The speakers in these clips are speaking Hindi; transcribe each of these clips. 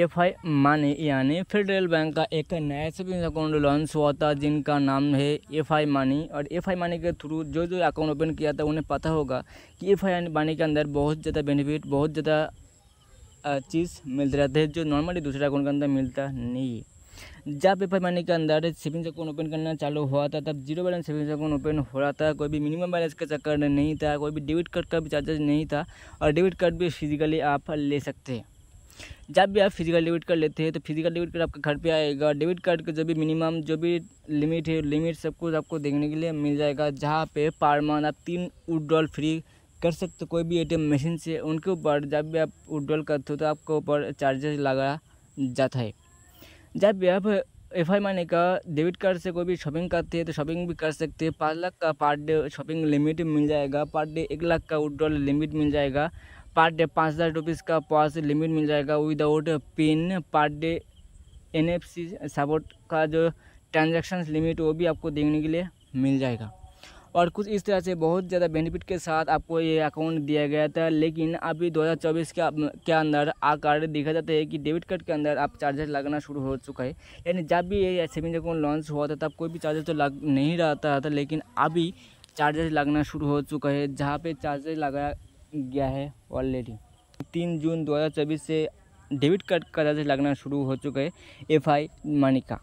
एफ आई मनी यानी फेडरल बैंक का एक नया सेविंग्स अकाउंट लॉन्च हुआ था जिनका नाम है एफ आई मनी और एफ आई मनी के थ्रू जो जो अकाउंट ओपन किया था उन्हें पता होगा कि एफ आई मानी के अंदर बहुत ज़्यादा बेनिफिट बहुत ज़्यादा चीज़ मिलते रहते हैं जो नॉर्मली दूसरे अकाउंट के अंदर मिलता नहीं है जब एफ आई मनी के अंदर सेविंग्स अकाउंट ओपन करना चालू हुआ था तब zero balance savings account open हो रहा था कोई भी मिनिमम बैलेंस का चक्कर नहीं था कोई भी डेबिट कार्ड का भी चार्जेस नहीं था और डेबिट कार्ड भी फिजिकली आप ले सकते हैं जब भी आप फिजिकल डेबिट कार्ड लेते हैं तो फिजिकल डेबिट कार्ड आपके घर पे आएगा डेबिट कार्ड का जो भी मिनिमम जो भी लिमिट है लिमिट सब कुछ आपको देखने के लिए मिल जाएगा जहाँ पे पर मंथ आप तीन उड्रॉल फ्री कर सकते हो कोई भी एटीएम मशीन से उनके ऊपर जब भी आप उड्रॉल करते हो तो आपके ऊपर चार्जेस लगाया जाता है जब भी आप एफ आई माने का डेबिट कार्ड से कोई भी शॉपिंग करते हैं तो शॉपिंग भी कर सकते हैं पाँच लाख का पर डे शॉपिंग लिमिट मिल जाएगा पर डे एक लाख का उड्रॉल लिमिट मिल जाएगा पर डे पाँच हज़ार रुपीज़ का पास लिमिट मिल जाएगा without PIN per day N F C support का जो ट्रांजेक्शन लिमिट वो भी आपको देखने के लिए मिल जाएगा और कुछ इस तरह से बहुत ज़्यादा बेनिफिट के साथ आपको ये अकाउंट दिया गया था लेकिन अभी 2024 के के अंदर आकर देखा जाता है कि डेबिट कार्ड के अंदर आप चार्जर लगना शुरू हो चुका है यानी जब भी ये सेविंग अकाउंट लॉन्च हुआ था तब कोई भी चार्जर तो लग नहीं रहा था, लेकिन अभी चार्जर लगना शुरू हो चुका है जहाँ पे चार्जर लगाया गया है ऑलरेडी तीन जून 2024 से डेबिट कार्ड का चार्जेस लगना शुरू हो चुका है एफ आई मनी का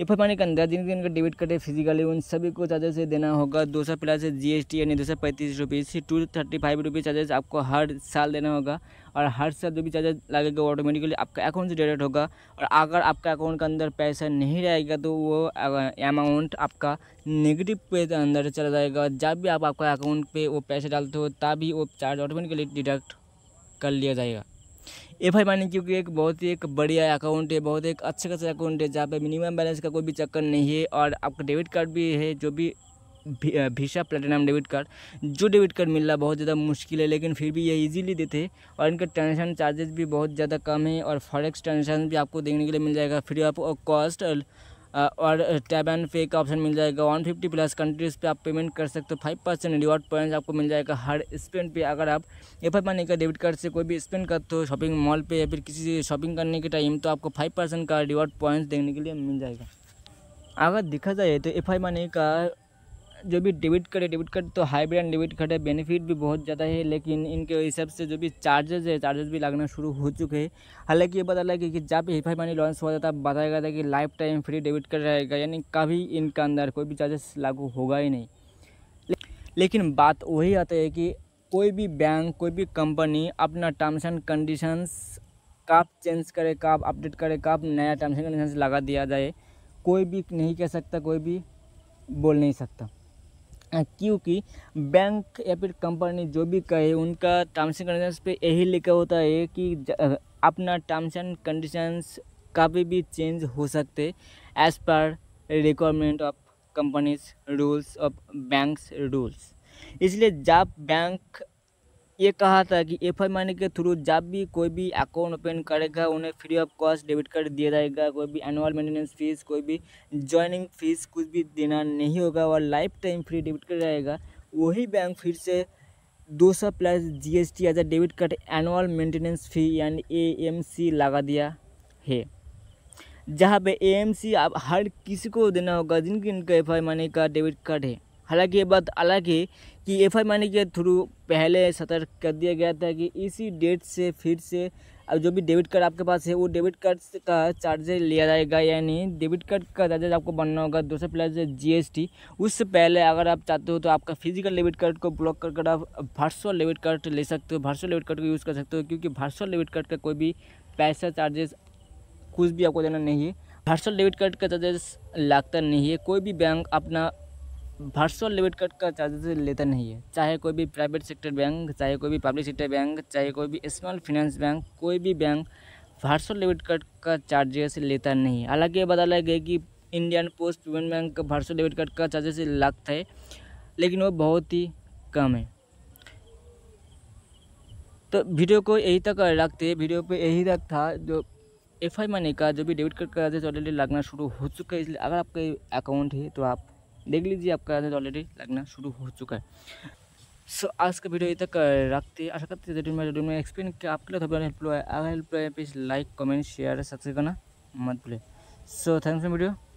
ये मानी के अंदर जिनके इनका डेबिट कार्ड है फिजिकली उन सभी को चार्जेस देना होगा दो सौ प्लस जी एस टी यानी दो सौ पैंतीस rupees two thirty five rupees charges आपको हर साल देना होगा और हर साल जो भी चार्जेस लगेगा वो ऑटोमेटिकली आपका अकाउंट से डेडेट होगा और अगर आपका अकाउंट के अंदर पैसा नहीं रहेगा तो वो अमाउंट आपका नेगेटिव पे अंदर चला जाएगा जब भी आप आपका अकाउंट पर वो पैसे डालते हो तभी वो चार्ज ऑटोमेटिकली डिडक्ट कर लिया जाएगा एफ आई मानी क्योंकि एक बहुत ही एक बढ़िया अकाउंट है बहुत एक अच्छे खासा अकाउंट है जहाँ पे मिनिमम बैलेंस का कोई भी चक्कर नहीं है और आपका डेबिट कार्ड भी है जो भी भीषा प्लेटिनम डेबिट कार्ड जो डेबिट कार्ड मिल रहा बहुत ज़्यादा मुश्किल है लेकिन फिर भी ये इजीली देते हैं और इनका ट्रांजेक्शन चार्जेस भी बहुत ज़्यादा कम है और फॉरेक्स ट्रांजेक्शन भी आपको देखने के लिए मिल जाएगा फ्री ऑफ कॉस्ट और टैब एंड पे का ऑप्शन मिल जाएगा वन फिफ्टी प्लस कंट्रीज़ पे आप पेमेंट कर सकते हो फाइव परसेंट रिवॉर्ड पॉइंट्स आपको मिल जाएगा हर स्पेंड पे अगर आप एफ आई मनी का डेबिट कार्ड से कोई भी स्पेंड करते हो शॉपिंग मॉल पे या फिर किसी शॉपिंग करने के टाइम तो आपको फाइव परसेंट का रिवॉर्ड पॉइंट्स देखने के लिए मिल जाएगा अगर देखा जाए तो एफ आई मनी का जो भी डेबिट कार्ड है डेबिट कार्ड तो हाइब्रिड एंड डेबिट कार्ड है बेनिफिट भी बहुत ज़्यादा है लेकिन इनके हिसाब से जो भी चार्जेज है चार्जेस भी लगना शुरू हो चुके हैं हालांकि ये पता लगे कि जब हिफाई मनी लॉन्च हुआ था तब बताया गया था कि lifetime free debit card रहेगा यानी कभी इनका अंदर कोई भी चार्जेस लागू होगा ही नहीं लेकिन बात वही आती है कि कोई भी बैंक कोई भी कंपनी अपना टर्म्स एंड कंडीशंस कब चेंज करे कब अपडेट करे कब नया टर्म्स एंड कंडीशंस लगा दिया जाए कोई भी नहीं कह सकता कोई भी बोल नहीं सकता क्योंकि बैंक या फिर कंपनी जो भी कहे उनका टर्म्स एंड कंडीशंस पे यही लिखा होता है कि अपना टर्म्स एंड कंडीशंस कभी भी चेंज हो सकते as per requirement of companies rules of banks rules इसलिए जब बैंक ये कहा था कि एफ आई मनी के थ्रू जब भी कोई भी अकाउंट ओपन करेगा उन्हें free of cost debit card दिया जाएगा कोई भी एनुअल मेंटेनेंस फीस कोई भी ज्वाइनिंग फीस कुछ भी देना नहीं होगा और lifetime free debit card रहेगा वही बैंक फिर से 200 plus GST as a debit card annual maintenance fee यानी एएमसी लगा दिया है जहाँ पे एएमसी अब हर किसी को देना होगा जिनकी इनका एफ आई मनी का डेबिट कार्ड है हालांकि ये बात अलग है कि एफ आई के थ्रू पहले सतर्क कर दिया गया था कि इसी डेट से फिर से अब जो भी डेबिट कार्ड आपके पास है वो डेबिट कार्ड का चार्जेज लिया जाएगा यानी डेबिट कार्ड का चार्जेज आपको बनना होगा दूसरा प्लस जीएसटी उससे पहले अगर आप चाहते हो तो आपका फिजिकल डेबिट कार्ड को ब्लॉक कर कर आप वर्चुअल डेबिट कार्ड ले सकते हो वर्चुअल डेबिट कार्ड को यूज़ कर सकते हो क्योंकि वर्चुअल डेबिट कार्ड का कोई भी पैसा चार्जेस कुछ भी आपको देना नहीं है वर्चुअल डेबिट कार्ड का चार्जेस लगता नहीं है कोई भी बैंक अपना वर्चुअल डेबिट कार्ड का चार्जेस लेता नहीं है चाहे कोई भी प्राइवेट सेक्टर बैंक चाहे कोई भी पब्लिक सेक्टर बैंक चाहे कोई भी स्मॉल फाइनेंस बैंक कोई भी बैंक वर्चुअल डेबिट कार्ड का चार्जेस लेता नहीं है हालाँकि ये बताया गया कि इंडियन पोस्ट पेमेंट बैंक का वर्चुअल डेबिट कार्ड का चार्जेस लगता है लेकिन वो बहुत ही कम है तो वीडियो को यही तक रखते वीडियो पे यही तक था जो एफ आई मनी का जो भी डेबिट कार्ड का चार्जेस ऑलरेडी लगना शुरू हो चुका है इसलिए अगर आपका अकाउंट है तो आप देख लीजिए आपका ऑलरेडी तो लगना शुरू हो चुका है सो so, आज का वीडियो ये तक रखते आशा करते हैं मैं वीडियो में एक्सप्लेन किया आपके लिए थोड़ा हेल्प हुआ है अगर हेल्प हुआ please like comment share subscribe करना मत भूलें सो थैंक्स फॉर वीडियो